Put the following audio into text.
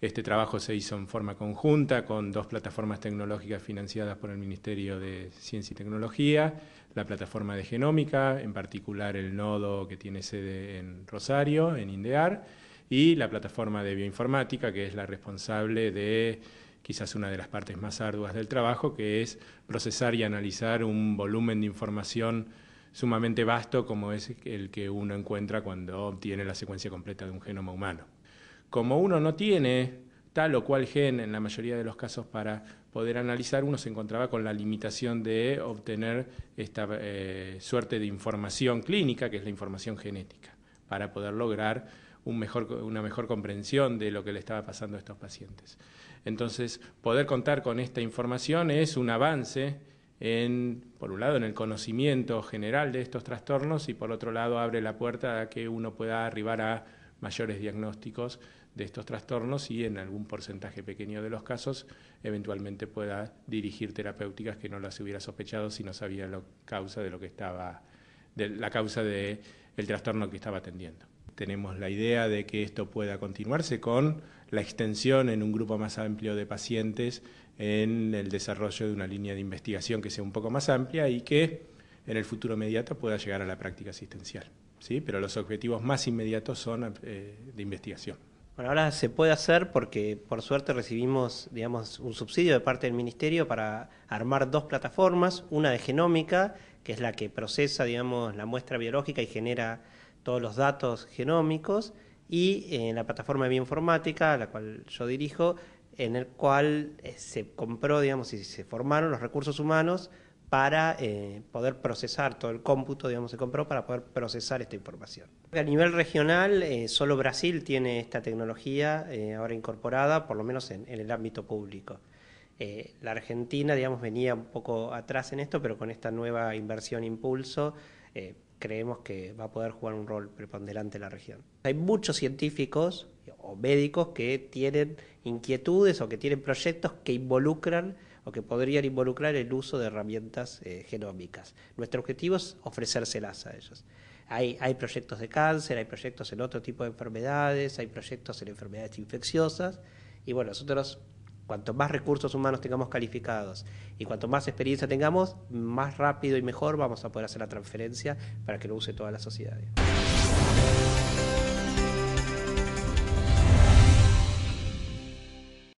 Este trabajo se hizo en forma conjunta con dos plataformas tecnológicas financiadas por el Ministerio de Ciencia y Tecnología, la plataforma de genómica, en particular el nodo que tiene sede en Rosario, en INDEAR, y la plataforma de bioinformática, que es la responsable de quizás una de las partes más arduas del trabajo, que es procesar y analizar un volumen de información sumamente vasto como es el que uno encuentra cuando obtiene la secuencia completa de un genoma humano. Como uno no tiene tal o cual gen en la mayoría de los casos para poder analizar, uno se encontraba con la limitación de obtener esta eh, suerte de información clínica, que es la información genética, para poder lograr una mejor comprensión de lo que le estaba pasando a estos pacientes. Entonces, poder contar con esta información es un avance en, por un lado, en el conocimiento general de estos trastornos y por otro lado abre la puerta a que uno pueda arribar a mayores diagnósticos de estos trastornos y en algún porcentaje pequeño de los casos eventualmente pueda dirigir terapéuticas que no las hubiera sospechado si no sabía la causa de lo que estaba de la causa de el trastorno que estaba atendiendo. Tenemos la idea de que esto pueda continuarse con la extensión en un grupo más amplio de pacientes en el desarrollo de una línea de investigación que sea un poco más amplia y que en el futuro inmediato pueda llegar a la práctica asistencial. ¿sí? pero los objetivos más inmediatos son eh, de investigación. Bueno, ahora se puede hacer porque por suerte recibimos, un subsidio de parte del Ministerio para armar dos plataformas, una de genómica, que es la que procesa, digamos, la muestra biológica y genera todos los datos genómicos, y en eh, la plataforma de bioinformática, la cual yo dirijo, en el cual eh, se compró, y se formaron los recursos humanos para eh, poder procesar todo el cómputo, digamos, se compró para poder procesar esta información. A nivel regional, eh, solo Brasil tiene esta tecnología eh, ahora incorporada, por lo menos en, en el ámbito público. la Argentina, digamos, venía un poco atrás en esto, pero con esta nueva inversión impulso creemos que va a poder jugar un rol preponderante en la región. Hay muchos científicos o médicos que tienen inquietudes o que tienen proyectos que involucran o que podrían involucrar el uso de herramientas eh, genómicas. Nuestro objetivo es ofrecérselas a ellos. Hay, hay, proyectos de cáncer, hay proyectos en otro tipo de enfermedades, hay proyectos en enfermedades infecciosas. Y bueno, nosotros, cuanto más recursos humanos tengamos calificados y cuanto más experiencia tengamos, más rápido y mejor vamos a poder hacer la transferencia para que lo use toda la sociedad.